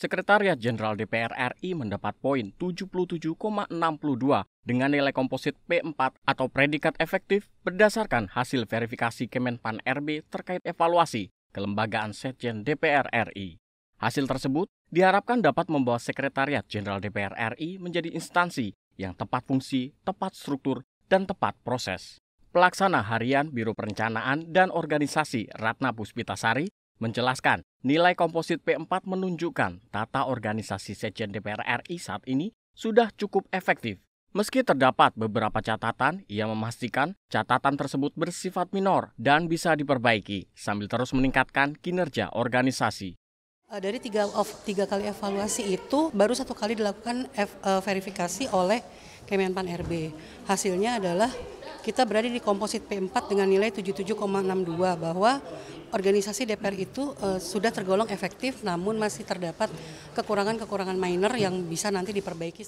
Sekretariat Jenderal DPR RI mendapat poin 77,62 dengan nilai komposit P4 atau predikat efektif berdasarkan hasil verifikasi Kemenpan RB terkait evaluasi kelembagaan Setjen DPR RI. Hasil tersebut diharapkan dapat membawa Sekretariat Jenderal DPR RI menjadi instansi yang tepat fungsi, tepat struktur, dan tepat proses. Pelaksana Harian Biro Perencanaan dan Organisasi Ratna Puspitasari menjelaskan Nilai komposit P4 menunjukkan tata organisasi Sekjen DPR RI saat ini sudah cukup efektif. Meski terdapat beberapa catatan, ia memastikan catatan tersebut bersifat minor dan bisa diperbaiki sambil terus meningkatkan kinerja organisasi. Eh, dari tiga, of, tiga kali evaluasi itu, baru satu kali dilakukan eh, verifikasi oleh Kemenpan RB. Hasilnya adalah kita berada di komposit P4 dengan nilai 77,62 bahwa organisasi DPR itu uh, sudah tergolong efektif namun masih terdapat kekurangan-kekurangan minor yang bisa nanti diperbaiki.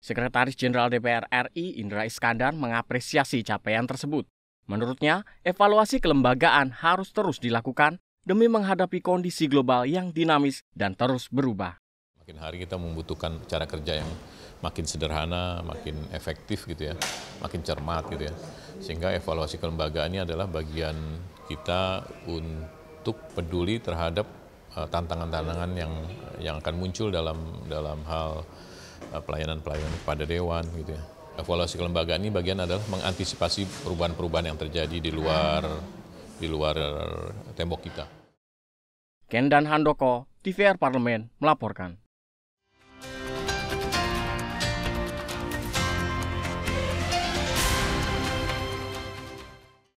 Sekretaris Jenderal DPR RI Indra Iskandar mengapresiasi capaian tersebut. Menurutnya, evaluasi kelembagaan harus terus dilakukan demi menghadapi kondisi global yang dinamis dan terus berubah. Makin hari kita membutuhkan cara kerja yang makin sederhana, makin efektif gitu ya, makin cermat gitu ya. Sehingga evaluasi kelembagaan ini adalah bagian kita untuk peduli terhadap eh, tantangan-tantangan uh, yang yang akan muncul dalam dalam hal eh, pelayanan-pelayanan uh, kepada dewan gitu ya. Evaluasi kelembagaan ini bagian adalah mengantisipasi perubahan-perubahan yang terjadi di luar di luar tembok kita. Kendan Handoko, TVR Parlemen melaporkan.